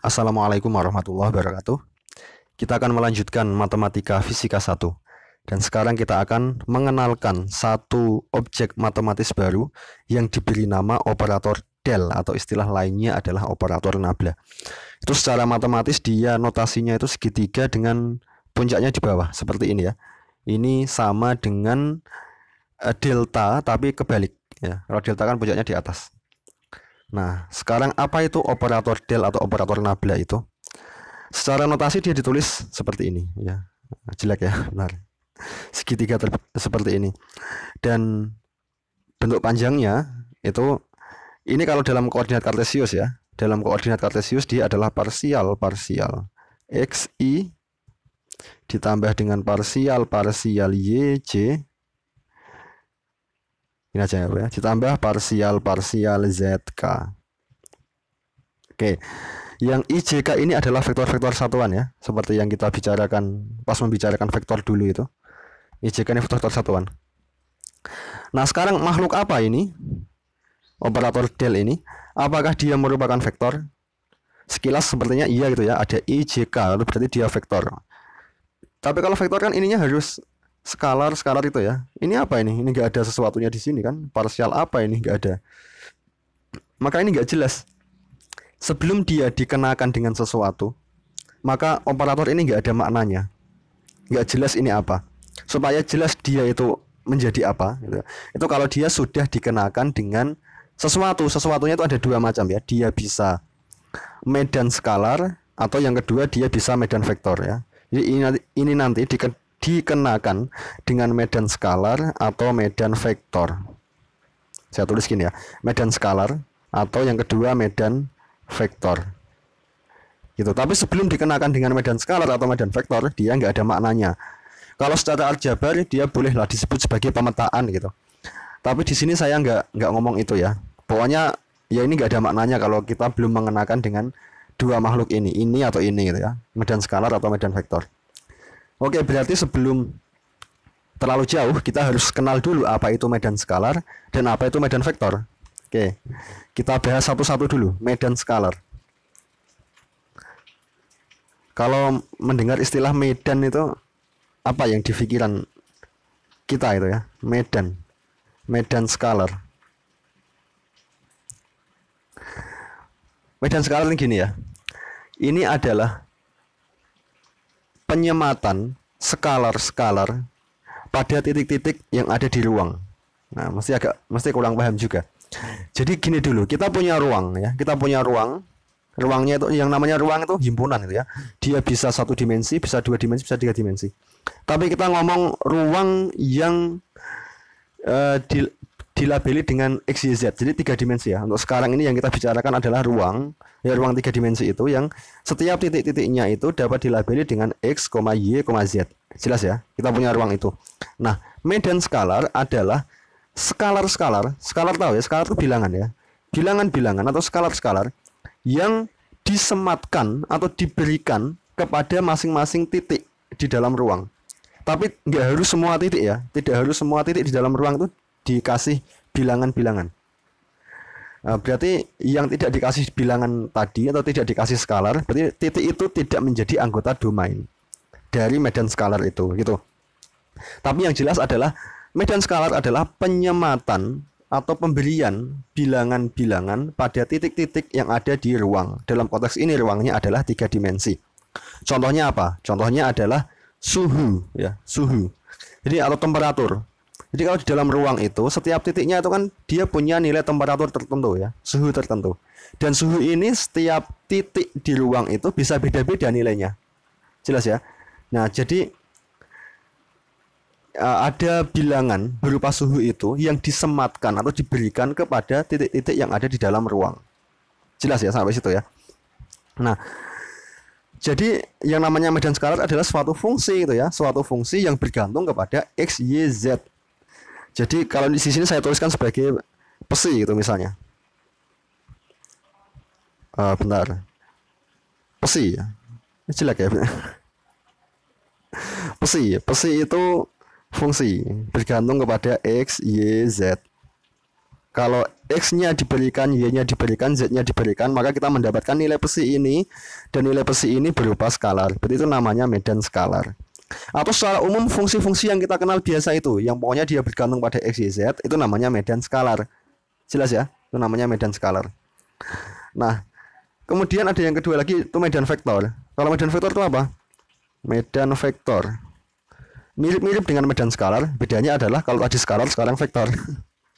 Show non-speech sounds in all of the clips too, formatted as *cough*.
Assalamualaikum warahmatullahi wabarakatuh. Kita akan melanjutkan matematika fisika 1. Dan sekarang kita akan mengenalkan satu objek matematis baru yang diberi nama operator del atau istilah lainnya adalah operator nabla. Itu secara matematis dia notasinya itu segitiga dengan puncaknya di bawah seperti ini ya. Ini sama dengan eh, delta tapi kebalik ya. Kalau delta kan puncaknya di atas. Nah, sekarang apa itu operator del atau operator nabla itu? Secara notasi dia ditulis seperti ini, ya. Jelek ya, benar. Segitiga seperti ini. Dan bentuk panjangnya itu ini kalau dalam koordinat kartesius ya. Dalam koordinat kartesius dia adalah parsial parsial x i ditambah dengan parsial parsial y j ini aja ya, ya. ditambah parsial parsial ZK. Oke. Yang IJK ini adalah vektor-vektor satuan ya, seperti yang kita bicarakan pas membicarakan vektor dulu itu. IJK ini vektor satuan. Nah, sekarang makhluk apa ini? Operator del ini, apakah dia merupakan vektor? Sekilas sepertinya iya gitu ya, ada IJK, lalu berarti dia vektor. Tapi kalau vektor kan ininya harus skalar skalar itu ya ini apa ini ini nggak ada sesuatunya di sini kan parsial apa ini nggak ada maka ini nggak jelas sebelum dia dikenakan dengan sesuatu maka operator ini nggak ada maknanya nggak jelas ini apa supaya jelas dia itu menjadi apa gitu. itu kalau dia sudah dikenakan dengan sesuatu sesuatunya itu ada dua macam ya dia bisa medan skalar atau yang kedua dia bisa medan vektor ya jadi ini nanti, ini nanti di, dikenakan dengan medan skalar atau medan vektor. Saya tulis gini ya, medan skalar atau yang kedua medan vektor. Gitu. Tapi sebelum dikenakan dengan medan skalar atau medan vektor, dia nggak ada maknanya. Kalau secara aljabar dia bolehlah disebut sebagai pemetaan gitu. Tapi di sini saya nggak nggak ngomong itu ya. Pokoknya ya ini nggak ada maknanya kalau kita belum mengenakan dengan dua makhluk ini, ini atau ini gitu ya, medan skalar atau medan vektor. Oke, berarti sebelum terlalu jauh, kita harus kenal dulu apa itu medan skalar dan apa itu medan vektor. Oke, kita bahas satu-satu dulu, medan skalar. Kalau mendengar istilah medan itu apa yang difikiran kita itu ya? Medan. Medan skalar. Medan skalar ini gini ya. Ini adalah penyematan skalar-skalar pada titik-titik yang ada di ruang. Nah, mesti agak mesti kurang paham juga. Jadi gini dulu, kita punya ruang ya. Kita punya ruang. Ruangnya itu yang namanya ruang itu himpunan itu ya. Dia bisa satu dimensi, bisa dua dimensi, bisa tiga dimensi. Tapi kita ngomong ruang yang uh, di, dilabeli dengan x y z jadi tiga dimensi ya untuk sekarang ini yang kita bicarakan adalah ruang ya ruang tiga dimensi itu yang setiap titik-titiknya itu dapat dilabeli dengan x, y, z jelas ya kita punya ruang itu nah medan skalar adalah skalar skalar skalar tahu ya skalar itu bilangan ya bilangan bilangan atau skalar skalar yang disematkan atau diberikan kepada masing-masing titik di dalam ruang tapi nggak harus semua titik ya tidak harus semua titik di dalam ruang itu dikasih bilangan-bilangan. Nah, berarti yang tidak dikasih bilangan tadi atau tidak dikasih skalar, berarti titik itu tidak menjadi anggota domain dari medan skalar itu gitu. Tapi yang jelas adalah medan skalar adalah penyematan atau pemberian bilangan-bilangan pada titik-titik yang ada di ruang. Dalam konteks ini ruangnya adalah tiga dimensi. Contohnya apa? Contohnya adalah suhu ya, suhu. Jadi atau temperatur. Jadi kalau di dalam ruang itu setiap titiknya itu kan dia punya nilai temperatur tertentu ya, suhu tertentu. Dan suhu ini setiap titik di ruang itu bisa beda-beda nilainya. Jelas ya? Nah, jadi e, ada bilangan berupa suhu itu yang disematkan atau diberikan kepada titik-titik yang ada di dalam ruang. Jelas ya sampai situ ya. Nah, jadi yang namanya medan skalar adalah suatu fungsi itu ya, suatu fungsi yang bergantung kepada x, y, z jadi kalau di sini saya tuliskan sebagai pesi gitu misalnya. Uh, bentar. Pesi ya. ya jelek ya. *laughs* pesi, ya, pesi itu fungsi bergantung kepada x, y, z. Kalau x-nya diberikan, y-nya diberikan, z-nya diberikan, maka kita mendapatkan nilai pesi ini dan nilai pesi ini berupa skalar. Berarti itu namanya medan skalar. Atau secara umum fungsi-fungsi yang kita kenal biasa itu, yang pokoknya dia bergantung pada x, y, z, itu namanya medan skalar. Jelas ya? Itu namanya medan skalar. Nah, kemudian ada yang kedua lagi, itu medan vektor. Kalau medan vektor itu apa? Medan vektor. Mirip-mirip dengan medan skalar, bedanya adalah kalau tadi skalar, sekarang vektor.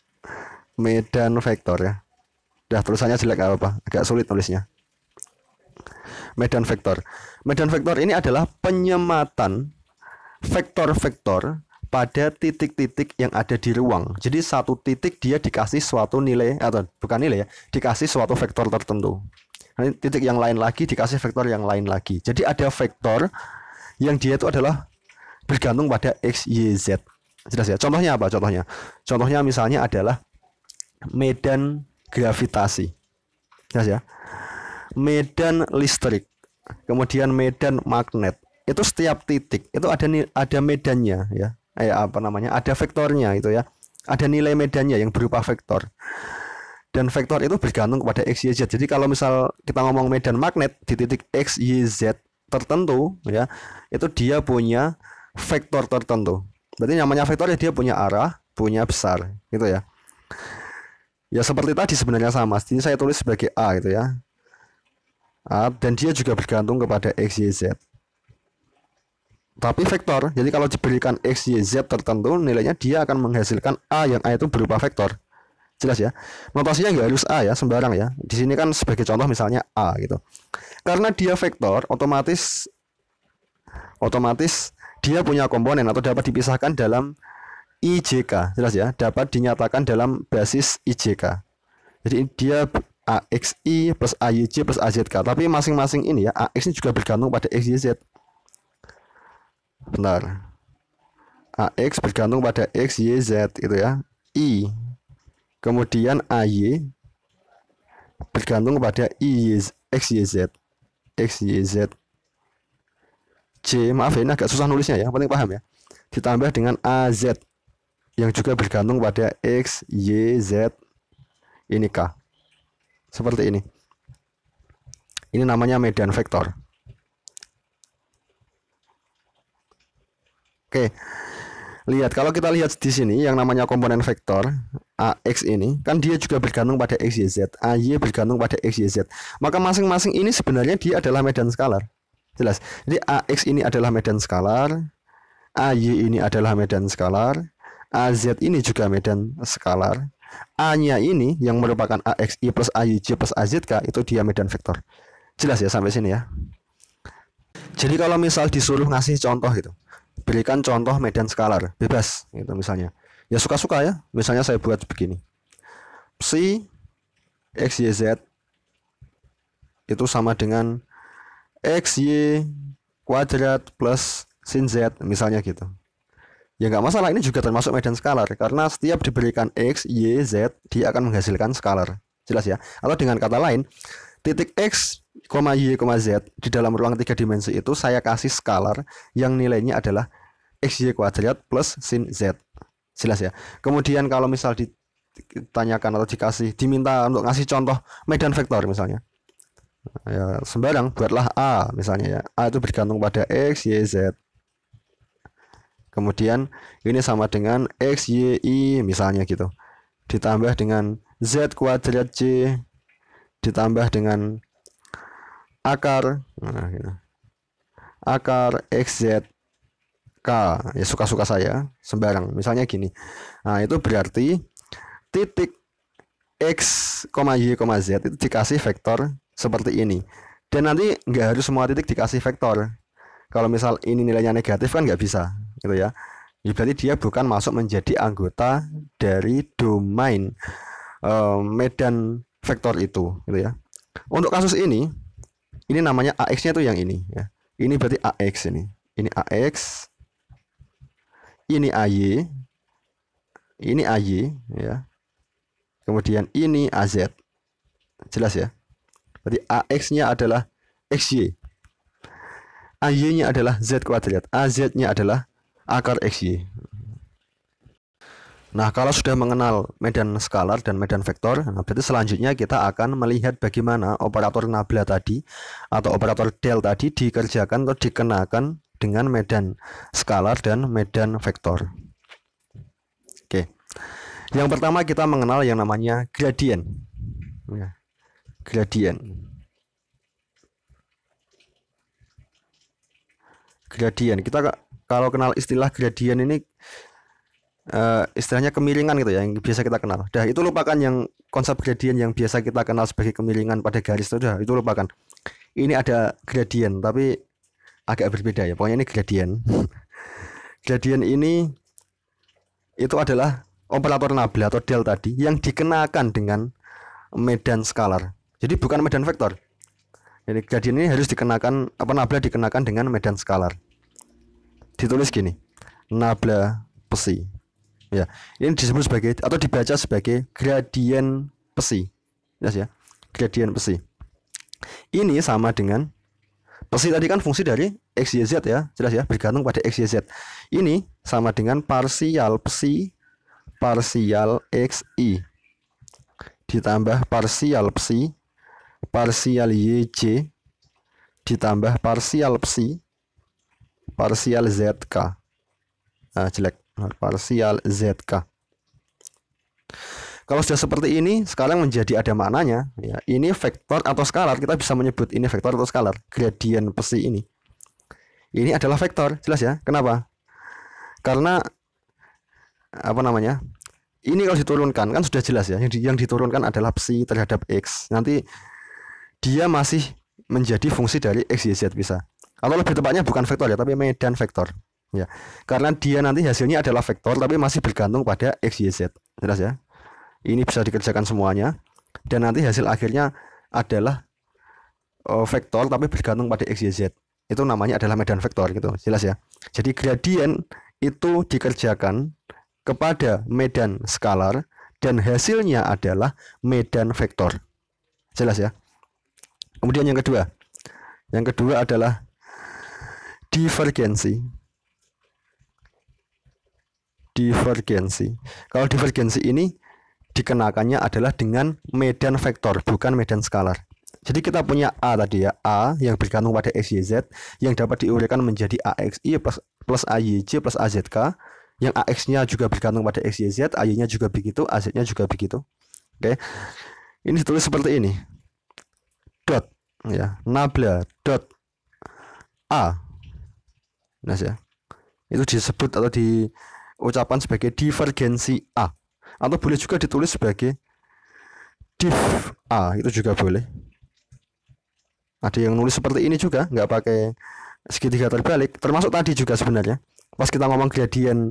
*laughs* medan vektor ya. Dah tulisannya jelek apa-apa, agak sulit tulisnya medan vektor. Medan vektor ini adalah penyematan vektor-vektor pada titik-titik yang ada di ruang. Jadi satu titik dia dikasih suatu nilai atau bukan nilai ya, dikasih suatu vektor tertentu. Nanti titik yang lain lagi dikasih vektor yang lain lagi. Jadi ada vektor yang dia itu adalah bergantung pada x, y, z. Jelas ya. Contohnya apa? Contohnya. Contohnya misalnya adalah medan gravitasi. Jelas ya. Medan listrik, kemudian medan magnet, itu setiap titik itu ada ada medannya ya eh, apa namanya ada vektornya itu ya ada nilai medannya yang berupa vektor dan vektor itu bergantung kepada x y z jadi kalau misal kita ngomong medan magnet di titik x y z tertentu ya itu dia punya vektor tertentu berarti namanya vektor ya dia punya arah punya besar gitu ya ya seperti tadi sebenarnya sama ini saya tulis sebagai a gitu ya a dan dia juga bergantung kepada x y z tapi vektor. Jadi kalau diberikan x, y, z tertentu, nilainya dia akan menghasilkan a yang a itu berupa vektor. Jelas ya. Notasinya nggak harus a ya, sembarang ya. Di sini kan sebagai contoh misalnya a gitu. Karena dia vektor, otomatis otomatis dia punya komponen atau dapat dipisahkan dalam IJK. Jelas ya, dapat dinyatakan dalam basis IJK. Jadi dia AXI plus AYJ plus AZK. Tapi masing-masing ini ya, AX ini juga bergantung pada x, y, z. Bentar. AX ah, bergantung pada X, Y, Z itu ya. I. Kemudian AY bergantung pada I, y, X, Y, Z. X, Y, Z. J, maaf ya, ini agak susah nulisnya ya, penting paham ya. Ditambah dengan AZ yang juga bergantung pada X, Y, Z. Ini K. Seperti ini. Ini namanya median vektor. Oke. Lihat kalau kita lihat di sini yang namanya komponen vektor AX ini kan dia juga bergantung pada X, Y, XYZ, AY bergantung pada X, Y, Z. Maka masing-masing ini sebenarnya dia adalah medan skalar. Jelas. Jadi AX ini adalah medan skalar, AY ini adalah medan skalar, AZ ini juga medan skalar. A-nya ini yang merupakan AXI plus AYJ plus AZK itu dia medan vektor. Jelas ya sampai sini ya. Jadi kalau misal disuruh ngasih contoh gitu berikan contoh medan skalar bebas gitu misalnya ya suka-suka ya misalnya saya buat begini psi x y z itu sama dengan x y kuadrat plus sin z misalnya gitu ya nggak masalah ini juga termasuk medan skalar karena setiap diberikan x y z dia akan menghasilkan skalar jelas ya atau dengan kata lain titik x y z di dalam ruang tiga dimensi itu saya kasih skalar yang nilainya adalah x xy kuadrat plus sin z. Jelas ya. Kemudian kalau misal ditanyakan atau dikasih diminta untuk ngasih contoh medan vektor misalnya. Ya, sembarang buatlah A misalnya ya. A itu bergantung pada X, Y, Z. Kemudian ini sama dengan X, Y, I misalnya gitu. Ditambah dengan Z kuadrat C ditambah dengan akar nah, gitu. akar z K ya suka-suka saya sembarang misalnya gini nah itu berarti titik X, Y, Z itu dikasih vektor seperti ini dan nanti nggak harus semua titik dikasih vektor kalau misal ini nilainya negatif kan nggak bisa gitu ya, ya berarti dia bukan masuk menjadi anggota dari domain uh, medan vektor itu gitu ya untuk kasus ini ini namanya AX-nya tuh yang ini ya. Ini berarti AX ini. Ini AX ini AY, ini AY ya. Kemudian ini AZ. Jelas ya? Berarti AX-nya adalah XY. AY-nya adalah Z kuadrat. AZ-nya adalah akar XY. Nah, kalau sudah mengenal medan skalar dan medan vektor, nah berarti selanjutnya kita akan melihat bagaimana operator nabla tadi atau operator del tadi dikerjakan atau dikenakan dengan medan skalar dan medan vektor. Oke. Yang pertama kita mengenal yang namanya gradien. Ya, gradien. Gradien. Kita kalau kenal istilah gradien ini uh, istilahnya kemiringan gitu ya yang biasa kita kenal. Dah itu lupakan yang konsep gradien yang biasa kita kenal sebagai kemiringan pada garis itu dah itu lupakan. Ini ada gradien tapi agak berbeda ya. Pokoknya ini gradien. *laughs* gradien ini itu adalah operator nabla atau del tadi yang dikenakan dengan medan skalar. Jadi bukan medan vektor. Jadi gradien ini harus dikenakan apa nabla dikenakan dengan medan skalar. Ditulis gini. Nabla besi ya ini disebut sebagai atau dibaca sebagai gradien pesi yes, ya gradien pesi ini sama dengan pesi tadi kan fungsi dari x y z ya jelas ya bergantung pada x y z ini sama dengan parsial psi parsial x i ditambah parsial psi parsial y j ditambah parsial psi parsial zk nah, jelek parsial zk kalau sudah seperti ini sekarang menjadi ada maknanya ya ini vektor atau skalar kita bisa menyebut ini vektor atau skalar gradien psi ini ini adalah vektor jelas ya kenapa karena apa namanya ini kalau diturunkan kan sudah jelas ya yang diturunkan adalah psi terhadap x nanti dia masih menjadi fungsi dari x y z bisa kalau lebih tepatnya bukan vektor ya tapi medan vektor Ya, karena dia nanti hasilnya adalah vektor tapi masih bergantung pada x y z. Jelas ya? Ini bisa dikerjakan semuanya dan nanti hasil akhirnya adalah uh, vektor tapi bergantung pada x y z. Itu namanya adalah medan vektor gitu. Jelas ya? Jadi gradien itu dikerjakan kepada medan skalar dan hasilnya adalah medan vektor. Jelas ya? Kemudian yang kedua. Yang kedua adalah divergensi divergensi. Kalau divergensi ini dikenakannya adalah dengan medan vektor, bukan medan skalar. Jadi kita punya A tadi ya, A yang bergantung pada x y z yang dapat diuraikan menjadi i plus, plus AYJ plus AZK yang AX-nya juga bergantung pada x y Z, y nya juga begitu, AZ-nya juga begitu. Oke. Ini ditulis seperti ini. dot ya, nabla dot A. Nah, ya. Itu disebut atau di ucapan sebagai divergensi A atau boleh juga ditulis sebagai div A itu juga boleh ada yang nulis seperti ini juga nggak pakai segitiga terbalik termasuk tadi juga sebenarnya pas kita ngomong gradien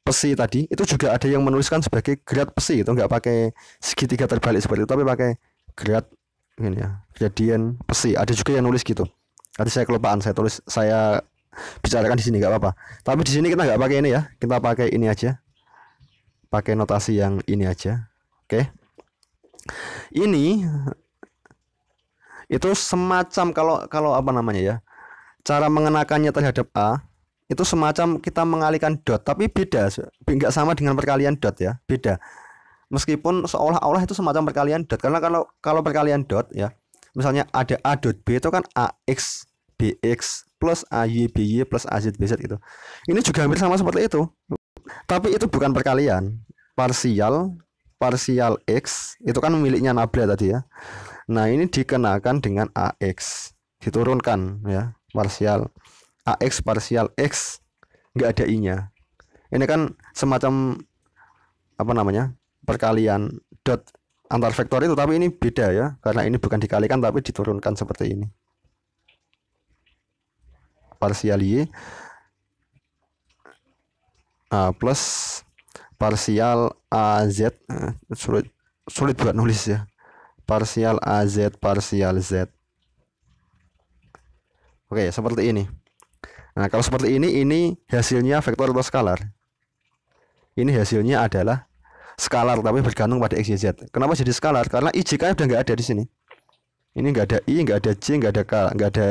pesi tadi itu juga ada yang menuliskan sebagai grad pesi itu nggak pakai segitiga terbalik seperti itu tapi pakai grad ini ya gradien pesi ada juga yang nulis gitu tadi saya kelupaan saya tulis saya bicarakan di sini nggak apa-apa tapi di sini kita nggak pakai ini ya kita pakai ini aja pakai notasi yang ini aja oke okay. ini itu semacam kalau kalau apa namanya ya cara mengenakannya terhadap a itu semacam kita mengalihkan dot tapi beda nggak sama dengan perkalian dot ya beda meskipun seolah-olah itu semacam perkalian dot karena kalau kalau perkalian dot ya misalnya ada a dot b itu kan ax BX plus AY BY plus AZ BZ itu. Ini juga hampir sama seperti itu. Tapi itu bukan perkalian. Parsial parsial X itu kan miliknya Nabla tadi ya. Nah, ini dikenakan dengan AX. Diturunkan ya, parsial AX parsial X nggak ada i-nya. Ini kan semacam apa namanya? perkalian dot antar vektor itu tapi ini beda ya karena ini bukan dikalikan tapi diturunkan seperti ini parsial y uh, plus parsial az uh, sulit sulit buat nulis ya parsial az parsial z oke okay, seperti ini nah kalau seperti ini ini hasilnya vektor atau skalar ini hasilnya adalah skalar tapi bergantung pada x y z kenapa jadi skalar karena i j k sudah nggak ada di sini ini nggak ada i nggak ada j nggak ada k nggak ada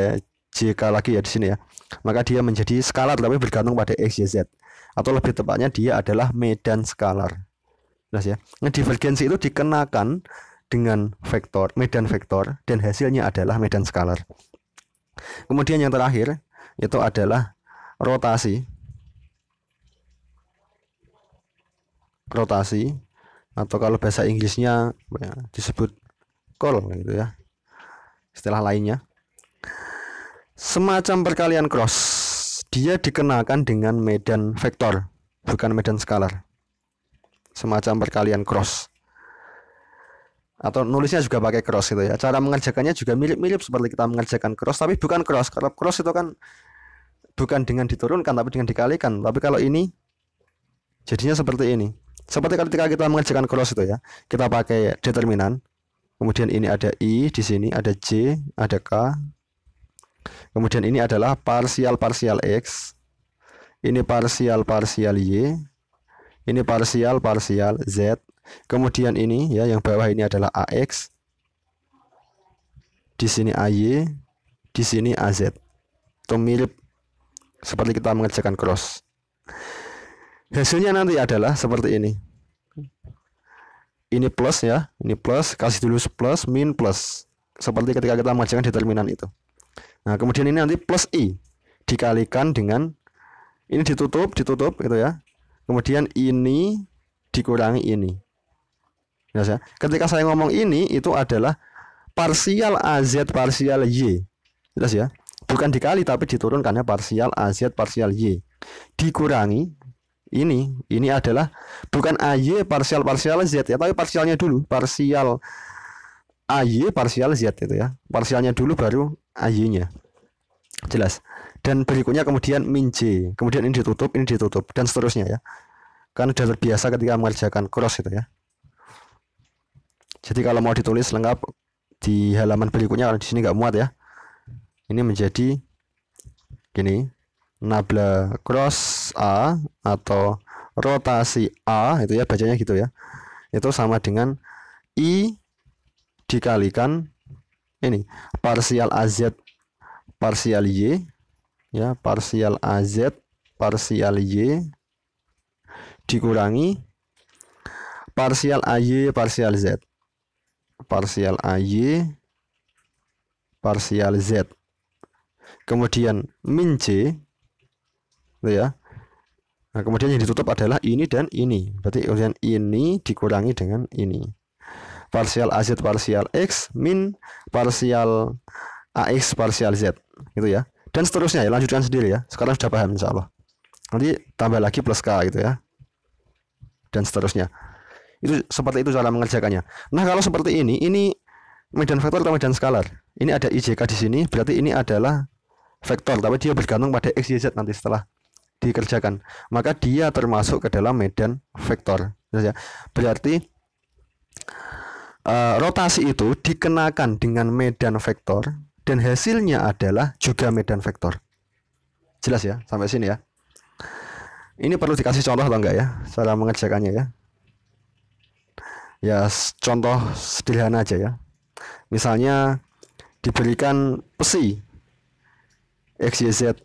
JK lagi ya di sini ya. Maka dia menjadi skalar tapi bergantung pada xyz Atau lebih tepatnya dia adalah medan skalar. Jelas ya. Nah, divergensi itu dikenakan dengan vektor, medan vektor dan hasilnya adalah medan skalar. Kemudian yang terakhir itu adalah rotasi. Rotasi atau kalau bahasa Inggrisnya ya, disebut call gitu ya. Istilah lainnya semacam perkalian cross dia dikenakan dengan medan vektor bukan medan skalar semacam perkalian cross atau nulisnya juga pakai cross itu ya cara mengerjakannya juga mirip-mirip seperti kita mengerjakan cross tapi bukan cross kalau cross itu kan bukan dengan diturunkan tapi dengan dikalikan tapi kalau ini jadinya seperti ini seperti ketika kita mengerjakan cross itu ya kita pakai determinan kemudian ini ada i di sini ada j ada k Kemudian ini adalah parsial parsial X. Ini parsial parsial Y. Ini parsial parsial Z. Kemudian ini ya yang bawah ini adalah AX. Di sini AY, di sini AZ. Itu mirip seperti kita mengerjakan cross. Hasilnya nanti adalah seperti ini. Ini plus ya, ini plus, kasih dulu plus, min plus. Seperti ketika kita mengerjakan determinan itu. Nah, kemudian ini nanti plus i dikalikan dengan ini ditutup, ditutup gitu ya. Kemudian ini dikurangi ini. Jelas ya. Ketika saya ngomong ini itu adalah parsial AZ parsial Y. Jelas ya. Bukan dikali tapi diturunkannya parsial AZ parsial Y. Dikurangi ini ini adalah bukan AY parsial parsial Z ya, tapi parsialnya dulu, parsial AY parsial Z itu ya. Parsialnya dulu baru AY-nya. Jelas. Dan berikutnya kemudian min J. Kemudian ini ditutup, ini ditutup dan seterusnya ya. Kan sudah terbiasa ketika mengerjakan cross itu ya. Jadi kalau mau ditulis lengkap di halaman berikutnya karena di sini nggak muat ya. Ini menjadi gini. Nabla cross A atau rotasi A itu ya bacanya gitu ya. Itu sama dengan I dikalikan ini parsial AZ parsial Y ya parsial AZ parsial Y dikurangi parsial AY parsial Z parsial AY parsial Z kemudian min c itu ya nah, kemudian yang ditutup adalah ini dan ini berarti kemudian ini dikurangi dengan ini parsial AZ parsial X min parsial AX parsial Z gitu ya dan seterusnya ya lanjutkan sendiri ya sekarang sudah paham insya Allah nanti tambah lagi plus K gitu ya dan seterusnya itu seperti itu cara mengerjakannya nah kalau seperti ini ini medan vektor atau medan skalar ini ada IJK di sini berarti ini adalah vektor tapi dia bergantung pada X, Y, Z nanti setelah dikerjakan maka dia termasuk ke dalam medan vektor gitu ya. berarti Eh, rotasi itu dikenakan dengan medan vektor dan hasilnya adalah juga medan vektor. Jelas ya sampai sini ya. Ini perlu dikasih contoh atau enggak ya cara mengerjakannya ya. Ya contoh sederhana aja ya. Misalnya diberikan psi Z.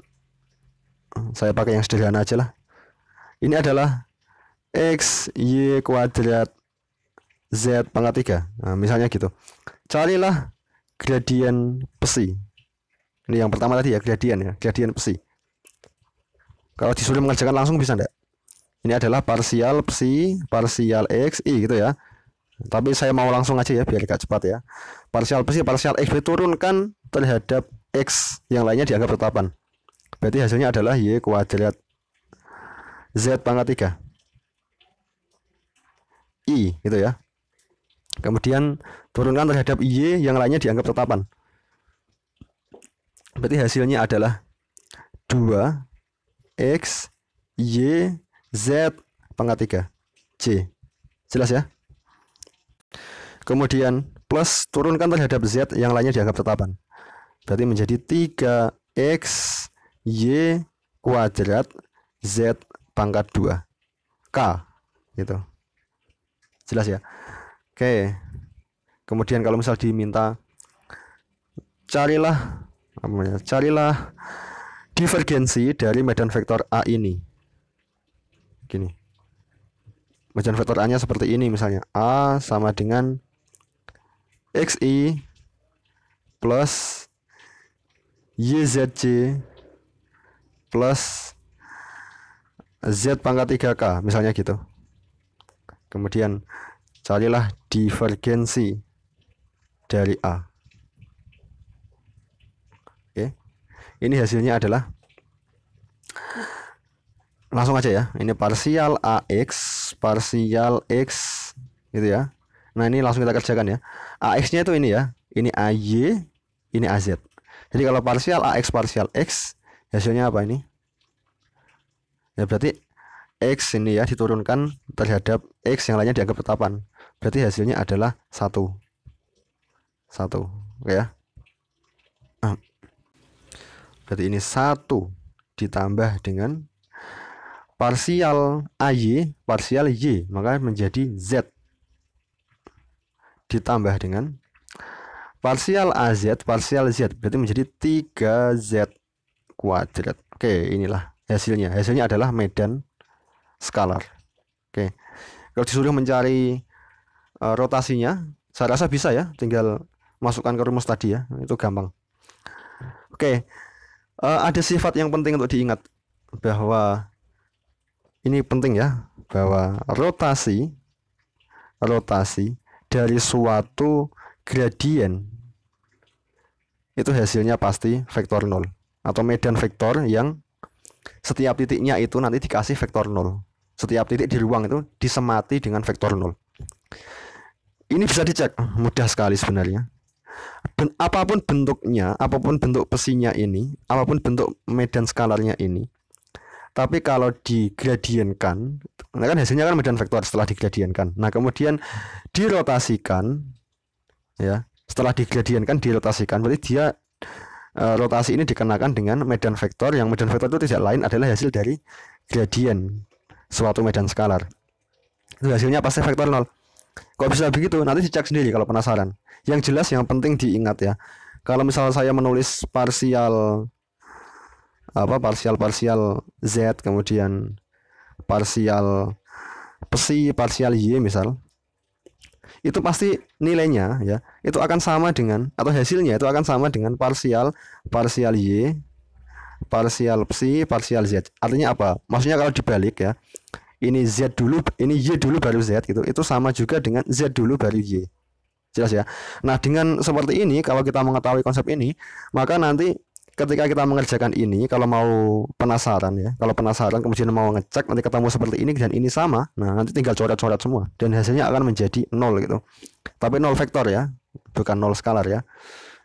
saya pakai yang sederhana aja lah ini adalah X Y kuadrat Z pangkat 3 nah, misalnya gitu carilah gradien besi. ini yang pertama tadi ya gradien ya gradien besi. kalau disuruh mengerjakan langsung bisa enggak ini adalah parsial psi parsial x i gitu ya tapi saya mau langsung aja ya biar agak cepat ya parsial psi parsial x diturunkan terhadap x yang lainnya dianggap tetapan berarti hasilnya adalah y kuadrat z pangkat 3 i gitu ya Kemudian turunkan terhadap Y yang lainnya dianggap tetapan. Berarti hasilnya adalah 2 X Y Z pangkat 3 C. Jelas ya? Kemudian plus turunkan terhadap Z yang lainnya dianggap tetapan. Berarti menjadi 3 X Y kuadrat Z pangkat 2 K gitu. Jelas ya? Oke. Kemudian kalau misal diminta carilah namanya? Carilah divergensi dari medan vektor A ini. Gini. Medan vektor A-nya seperti ini misalnya. A sama dengan XI plus YZC plus Z pangkat 3K misalnya gitu kemudian carilah divergensi dari A. Oke. Ini hasilnya adalah langsung aja ya. Ini parsial AX, parsial X gitu ya. Nah, ini langsung kita kerjakan ya. AX-nya itu ini ya. Ini AY, ini AZ. Jadi kalau parsial AX parsial X hasilnya apa ini? Ya berarti X ini ya diturunkan terhadap X yang lainnya dianggap tetapan berarti hasilnya adalah satu satu ya ah. berarti ini satu ditambah dengan parsial AY parsial Y maka menjadi Z ditambah dengan parsial AZ parsial Z berarti menjadi 3Z kuadrat oke inilah hasilnya hasilnya adalah medan skalar oke kalau disuruh mencari Eh, rotasinya saya rasa bisa ya tinggal masukkan ke rumus tadi ya itu gampang oke uh, ada sifat yang penting untuk diingat bahwa ini penting ya bahwa rotasi rotasi dari suatu gradien itu hasilnya pasti vektor nol atau medan vektor yang setiap titiknya itu nanti dikasih vektor nol. setiap titik di ruang itu disemati dengan vektor nol ini bisa dicek ah, mudah sekali sebenarnya ben, apapun bentuknya apapun bentuk pesinya ini apapun bentuk medan skalarnya ini tapi kalau digradienkan nah kan hasilnya kan medan vektor setelah digradienkan nah kemudian dirotasikan ya setelah digradienkan dirotasikan berarti dia e, rotasi ini dikenakan dengan medan vektor yang medan vektor itu tidak lain adalah hasil dari gradien suatu medan skalar itu hasilnya pasti vektor 0 Kok bisa begitu? Nanti dicek sendiri kalau penasaran. Yang jelas yang penting diingat ya. Kalau misal saya menulis parsial apa parsial parsial z kemudian parsial psi parsial y misal itu pasti nilainya ya itu akan sama dengan atau hasilnya itu akan sama dengan parsial parsial y parsial psi parsial z artinya apa maksudnya kalau dibalik ya ini Z dulu, ini Y dulu baru Z gitu. Itu sama juga dengan Z dulu baru Y. Jelas ya. Nah, dengan seperti ini kalau kita mengetahui konsep ini, maka nanti ketika kita mengerjakan ini kalau mau penasaran ya, kalau penasaran kemudian mau ngecek nanti ketemu seperti ini dan ini sama, nah nanti tinggal coret-coret semua dan hasilnya akan menjadi nol gitu. Tapi nol vektor ya, bukan nol skalar ya.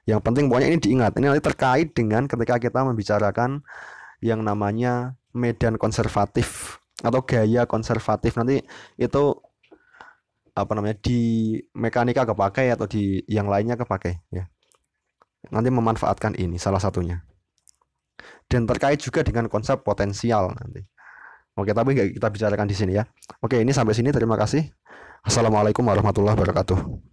Yang penting pokoknya ini diingat. Ini nanti terkait dengan ketika kita membicarakan yang namanya medan konservatif atau gaya konservatif nanti itu apa namanya di mekanika kepakai atau di yang lainnya kepakai ya nanti memanfaatkan ini salah satunya dan terkait juga dengan konsep potensial nanti oke tapi nggak kita bicarakan di sini ya oke ini sampai sini terima kasih assalamualaikum warahmatullahi wabarakatuh